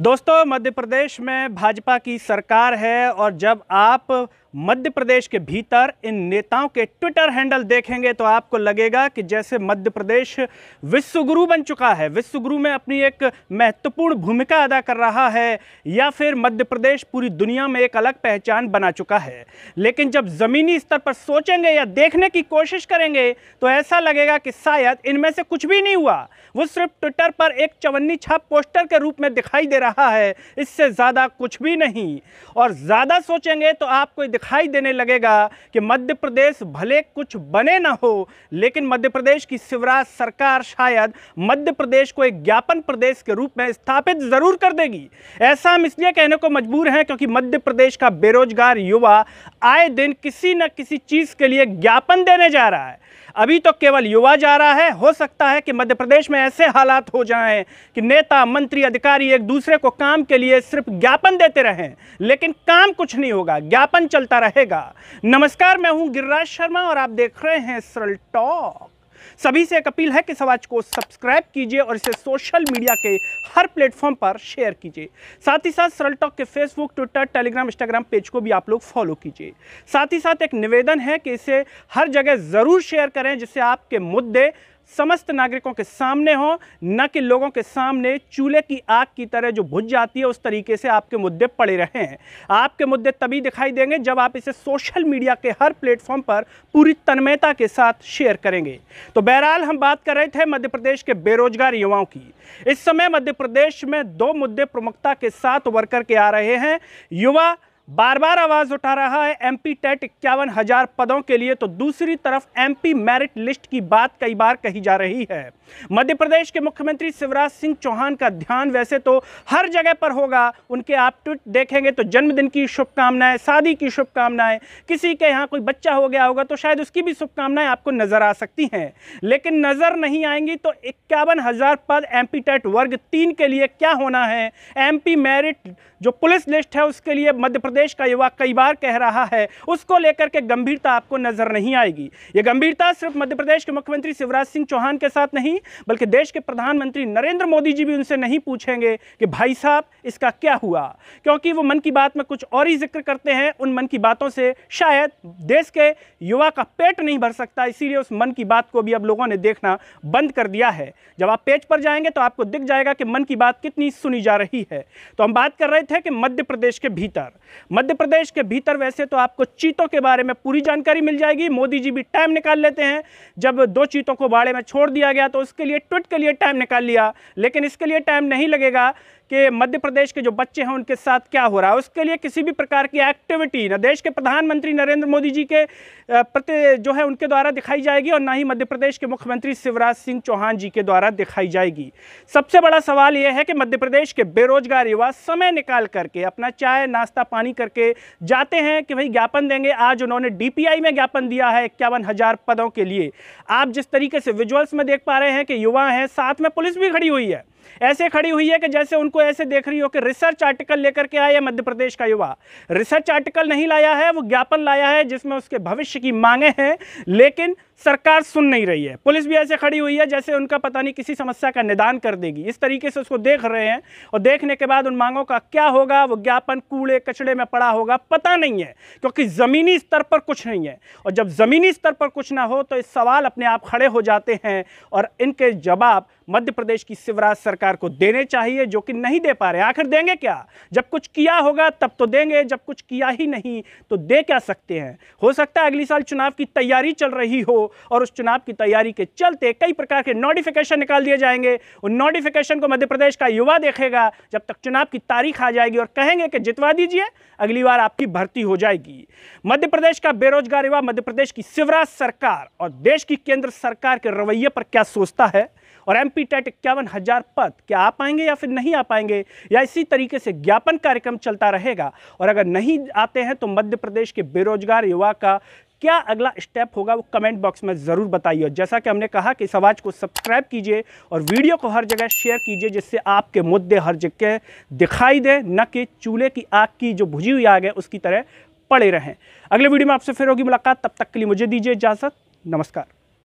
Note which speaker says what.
Speaker 1: दोस्तों मध्य प्रदेश में भाजपा की सरकार है और जब आप मध्य प्रदेश के भीतर इन नेताओं के ट्विटर हैंडल देखेंगे तो आपको लगेगा कि जैसे मध्य प्रदेश विश्वगुरु बन चुका है विश्वगुरु में अपनी एक महत्वपूर्ण भूमिका अदा कर रहा है या फिर मध्य प्रदेश पूरी दुनिया में एक अलग पहचान बना चुका है लेकिन जब ज़मीनी स्तर पर सोचेंगे या देखने की कोशिश करेंगे तो ऐसा लगेगा कि शायद इनमें से कुछ भी नहीं हुआ वो सिर्फ ट्विटर पर एक चवन्नी छाप पोस्टर के रूप में दिखाई दे रहा है इससे ज़्यादा कुछ भी नहीं और ज़्यादा सोचेंगे तो आपको दिखाई देने लगेगा कि मध्य प्रदेश भले कुछ बने ना हो लेकिन मध्य प्रदेश की शिवराज सरकार शायद मध्य प्रदेश को एक ज्ञापन प्रदेश के रूप में स्थापित ज़रूर कर देगी ऐसा हम इसलिए कहने को मजबूर हैं क्योंकि मध्य प्रदेश का बेरोजगार युवा आए दिन किसी न किसी चीज़ के लिए ज्ञापन देने जा रहा है अभी तो केवल युवा जा रहा है हो सकता है कि मध्य प्रदेश में ऐसे हालात हो जाएं कि नेता मंत्री अधिकारी एक दूसरे को काम के लिए सिर्फ ज्ञापन देते रहें लेकिन काम कुछ नहीं होगा ज्ञापन चलता रहेगा नमस्कार मैं हूं गिरिराज शर्मा और आप देख रहे हैं सरल टॉक सभी से एक अपील है कि आवाज को सब्सक्राइब कीजिए और इसे सोशल मीडिया के हर प्लेटफॉर्म पर शेयर कीजिए साथ ही साथ सरल टॉक के Facebook Twitter Telegram Instagram page को भी आप लोग फॉलो कीजिए साथ ही साथ एक निवेदन है कि इसे हर जगह ज़रूर शेयर करें जिससे आपके मुद्दे समस्त नागरिकों के सामने हो न कि लोगों के सामने चूल्हे की आग की तरह जो भुज जाती है उस तरीके से आपके मुद्दे पड़े रहे हैं आपके मुद्दे तभी दिखाई देंगे जब आप इसे सोशल मीडिया के हर प्लेटफॉर्म पर पूरी तन्मयता के साथ शेयर करेंगे तो बहरहाल हम बात कर रहे थे मध्य प्रदेश के बेरोजगार युवाओं की इस समय मध्य प्रदेश में दो मुद्दे प्रमुखता के साथ उभर करके आ रहे हैं युवा बार बार आवाज उठा रहा है एमपी टेट इक्यावन हजार पदों के लिए तो दूसरी तरफ एमपी मेरिट लिस्ट की बात कई बार कही जा रही है मध्य प्रदेश के मुख्यमंत्री शिवराज सिंह चौहान का ध्यान वैसे तो हर जगह पर होगा उनके आप ट्वीट देखेंगे तो जन्मदिन की शुभकामनाएं शादी की शुभकामनाएं किसी के यहाँ कोई बच्चा हो गया होगा तो शायद उसकी भी शुभकामनाएं आपको नजर आ सकती हैं लेकिन नजर नहीं आएंगी तो इक्यावन हजार पद एमपी टेट वर्ग तीन के लिए क्या होना है एमपी मेरिट जो पुलिस लिस्ट है उसके लिए मध्य प्रदेश का युवा कई बार कह रहा है उसको लेकर के गंभीरता आपको नजर नहीं आएगी ये गंभीरता सिर्फ मध्य प्रदेश के मुख्यमंत्री शिवराज सिंह चौहान के साथ नहीं बल्कि देश के प्रधानमंत्री नरेंद्र मोदी जी भी उनसे नहीं पूछेंगे कि भाई साहब इसका क्या हुआ क्योंकि वो मन की बात में कुछ और ही जिक्र करते हैं उन मन की बातों से शायद देश के युवा का पेट नहीं भर सकता इसीलिए उस मन की बात को भी अब लोगों ने देखना बंद कर दिया है जब आप पेज पर जाएंगे तो आपको दिख जाएगा कि मन की बात कितनी सुनी जा रही है तो हम बात कर रहे थे कि मध्य प्रदेश के भीतर मध्य प्रदेश के भीतर वैसे तो आपको चीतों के बारे में पूरी जानकारी मिल जाएगी मोदी जी भी टाइम निकाल लेते हैं जब दो चीतों को बाड़े में छोड़ दिया गया तो उसके लिए ट्विट के लिए टाइम निकाल लिया लेकिन इसके लिए टाइम नहीं लगेगा कि मध्य प्रदेश के जो बच्चे हैं उनके साथ क्या हो रहा है उसके लिए किसी भी प्रकार की एक्टिविटी न देश के प्रधानमंत्री नरेंद्र मोदी जी के प्रति जो है उनके द्वारा दिखाई जाएगी और ना ही मध्य प्रदेश के मुख्यमंत्री शिवराज सिंह चौहान जी के द्वारा दिखाई जाएगी सबसे बड़ा सवाल यह है कि मध्य प्रदेश के बेरोजगार युवा समय निकाल करके अपना चाय नाश्ता पानी करके जाते हैं कि भाई ज्ञापन देंगे आज उन्होंने डी में ज्ञापन दिया है इक्यावन हजार पदों के लिए आप जिस तरीके से विजुअल्स में देख पा रहे हैं कि युवा हैं साथ में पुलिस भी खड़ी हुई है ऐसे खड़ी हुई है कि जैसे उनको ऐसे देख रही हो कि रिसर्च आर्टिकल लेकर के आया मध्य प्रदेश का युवा रिसर्च आर्टिकल नहीं लाया है वो ज्ञापन लाया है जिसमें उसके भविष्य की मांगे हैं लेकिन सरकार सुन नहीं रही है पुलिस भी ऐसे खड़ी हुई है जैसे उनका पता नहीं किसी समस्या का निदान कर देगी इस तरीके से उसको देख रहे हैं और देखने के बाद उन मांगों का क्या होगा वो ज्ञापन कूड़े कचड़े में पड़ा होगा पता नहीं है क्योंकि ज़मीनी स्तर पर कुछ नहीं है और जब ज़मीनी स्तर पर कुछ ना हो तो इस सवाल अपने आप खड़े हो जाते हैं और इनके जवाब मध्य प्रदेश की शिवराज सरकार को देने चाहिए जो कि नहीं दे पा रहे आखिर देंगे क्या जब कुछ किया होगा तब तो देंगे जब कुछ किया ही नहीं तो दे क्या सकते हैं हो सकता है अगली साल चुनाव की तैयारी चल रही हो और उस चुनाव की तैयारी के चलते कई प्रकार के नोटिफिकेशन निकाल दिए जाएंगे उन नोटिफिकेशन को मध्य प्रदेश का युवा देखेगा जब तक चुनाव की तारीख आ जाएगी और कहेंगे कि जितवा दीजिए अगली बार आपकी भर्ती हो जाएगी मध्य प्रदेश का बेरोजगार युवा मध्य प्रदेश की शिवराज सरकार और देश की केंद्र सरकार के रवैये पर क्या सोचता है और एम पी टेट इक्यावन हज़ार पद क्या आ पाएंगे या फिर नहीं आ पाएंगे या इसी तरीके से ज्ञापन कार्यक्रम चलता रहेगा और अगर नहीं आते हैं तो मध्य प्रदेश के बेरोजगार युवा का क्या अगला स्टेप होगा वो कमेंट बॉक्स में ज़रूर बताइए जैसा कि हमने कहा कि इस आवाज़ को सब्सक्राइब कीजिए और वीडियो को हर जगह शेयर कीजिए जिससे आपके मुद्दे हर जगह दिखाई दें न कि चूल्हे की आग की जो भुजी हुई आग है उसकी तरह पड़े रहें अगले वीडियो में आपसे फिर होगी मुलाकात तब तक के लिए मुझे दीजिए इजाज़त नमस्कार